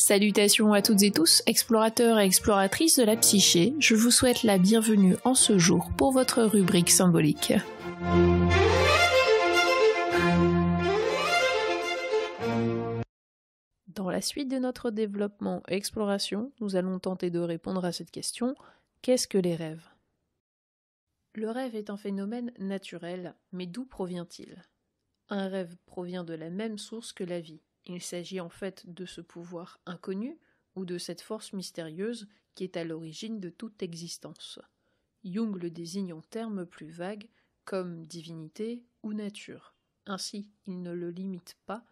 Salutations à toutes et tous, explorateurs et exploratrices de la psyché, je vous souhaite la bienvenue en ce jour pour votre rubrique symbolique. Dans la suite de notre développement et exploration, nous allons tenter de répondre à cette question qu'est-ce que les rêves Le rêve est un phénomène naturel, mais d'où provient-il Un rêve provient de la même source que la vie il s'agit en fait de ce pouvoir inconnu ou de cette force mystérieuse qui est à l'origine de toute existence. Jung le désigne en termes plus vagues comme divinité ou nature. Ainsi, il ne le limite pas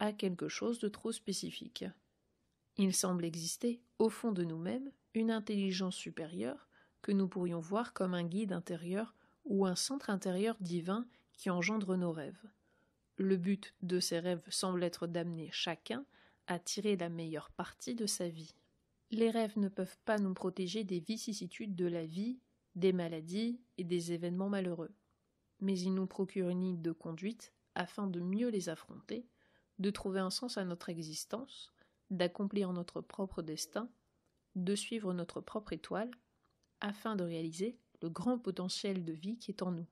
à quelque chose de trop spécifique. Il semble exister, au fond de nous-mêmes, une intelligence supérieure que nous pourrions voir comme un guide intérieur ou un centre intérieur divin qui engendre nos rêves. Le but de ces rêves semble être d'amener chacun à tirer la meilleure partie de sa vie. Les rêves ne peuvent pas nous protéger des vicissitudes de la vie, des maladies et des événements malheureux. Mais ils nous procurent une ligne de conduite afin de mieux les affronter, de trouver un sens à notre existence, d'accomplir notre propre destin, de suivre notre propre étoile, afin de réaliser le grand potentiel de vie qui est en nous.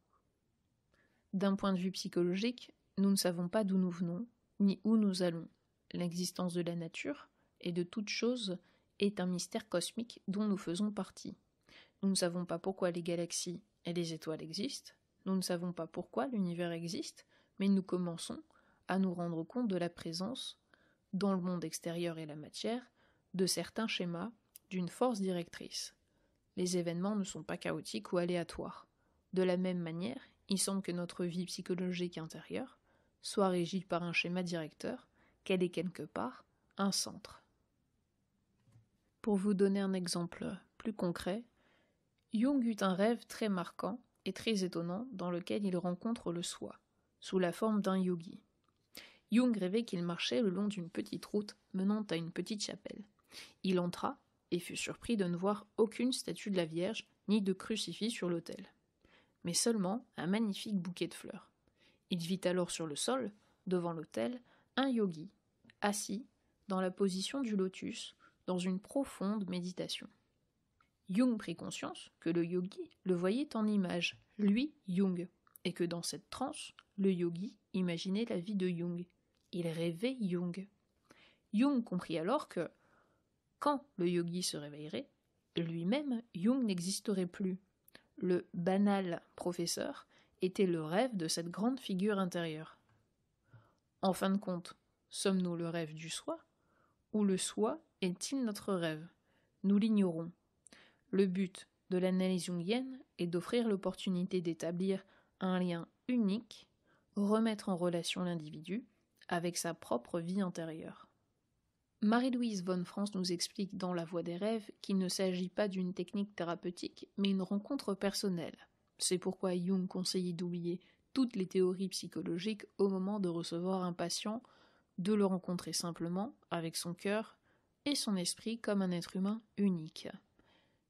D'un point de vue psychologique, nous ne savons pas d'où nous venons, ni où nous allons. L'existence de la nature et de toute chose est un mystère cosmique dont nous faisons partie. Nous ne savons pas pourquoi les galaxies et les étoiles existent, nous ne savons pas pourquoi l'univers existe, mais nous commençons à nous rendre compte de la présence, dans le monde extérieur et la matière, de certains schémas, d'une force directrice. Les événements ne sont pas chaotiques ou aléatoires. De la même manière, il semble que notre vie psychologique intérieure soit régie par un schéma directeur, qu'elle est quelque part un centre. Pour vous donner un exemple plus concret, Jung eut un rêve très marquant et très étonnant dans lequel il rencontre le soi, sous la forme d'un yogi. Jung rêvait qu'il marchait le long d'une petite route menant à une petite chapelle. Il entra et fut surpris de ne voir aucune statue de la Vierge ni de crucifix sur l'autel, mais seulement un magnifique bouquet de fleurs. Il vit alors sur le sol, devant l'autel, un yogi, assis, dans la position du lotus, dans une profonde méditation. Jung prit conscience que le yogi le voyait en image, lui, Jung, et que dans cette transe, le yogi imaginait la vie de Jung. Il rêvait Jung. Jung comprit alors que, quand le yogi se réveillerait, lui-même, Jung n'existerait plus. Le banal professeur était le rêve de cette grande figure intérieure. En fin de compte, sommes-nous le rêve du soi Ou le soi est-il notre rêve Nous l'ignorons. Le but de l'analyse jungienne est d'offrir l'opportunité d'établir un lien unique, remettre en relation l'individu avec sa propre vie antérieure. Marie-Louise von France nous explique dans La Voix des rêves qu'il ne s'agit pas d'une technique thérapeutique, mais une rencontre personnelle. C'est pourquoi Jung conseillait d'oublier toutes les théories psychologiques au moment de recevoir un patient, de le rencontrer simplement, avec son cœur et son esprit comme un être humain unique.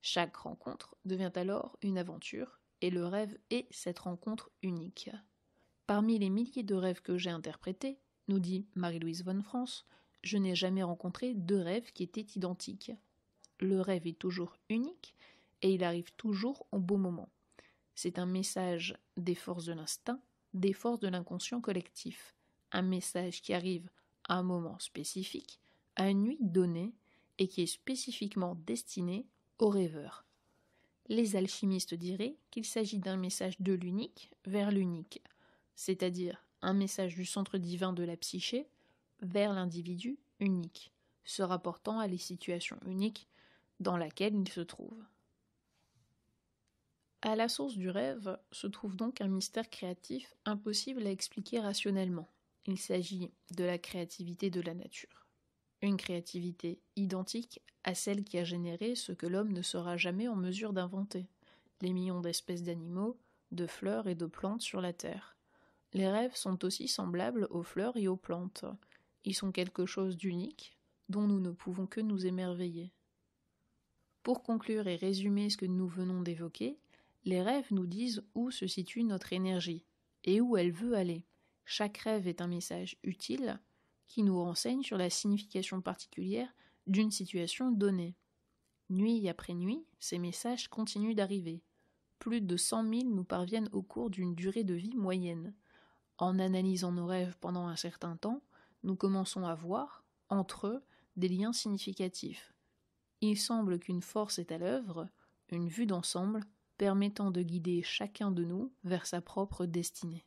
Chaque rencontre devient alors une aventure, et le rêve est cette rencontre unique. Parmi les milliers de rêves que j'ai interprétés, nous dit Marie-Louise von France, je n'ai jamais rencontré deux rêves qui étaient identiques. Le rêve est toujours unique, et il arrive toujours au bon moment. C'est un message des forces de l'instinct, des forces de l'inconscient collectif, un message qui arrive à un moment spécifique, à une nuit donnée, et qui est spécifiquement destiné aux rêveurs. Les alchimistes diraient qu'il s'agit d'un message de l'unique vers l'unique, c'est-à-dire un message du centre divin de la psyché vers l'individu unique, se rapportant à les situations uniques dans laquelle il se trouve. À la source du rêve se trouve donc un mystère créatif impossible à expliquer rationnellement. Il s'agit de la créativité de la nature. Une créativité identique à celle qui a généré ce que l'homme ne sera jamais en mesure d'inventer les millions d'espèces d'animaux, de fleurs et de plantes sur la Terre. Les rêves sont aussi semblables aux fleurs et aux plantes. Ils sont quelque chose d'unique, dont nous ne pouvons que nous émerveiller. Pour conclure et résumer ce que nous venons d'évoquer, les rêves nous disent où se situe notre énergie et où elle veut aller. Chaque rêve est un message utile qui nous renseigne sur la signification particulière d'une situation donnée. Nuit après nuit, ces messages continuent d'arriver. Plus de 100 000 nous parviennent au cours d'une durée de vie moyenne. En analysant nos rêves pendant un certain temps, nous commençons à voir, entre eux, des liens significatifs. Il semble qu'une force est à l'œuvre, une vue d'ensemble permettant de guider chacun de nous vers sa propre destinée.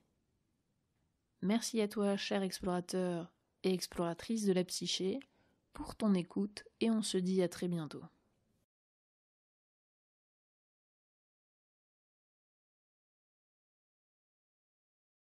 Merci à toi, cher explorateur et exploratrice de la psyché, pour ton écoute et on se dit à très bientôt.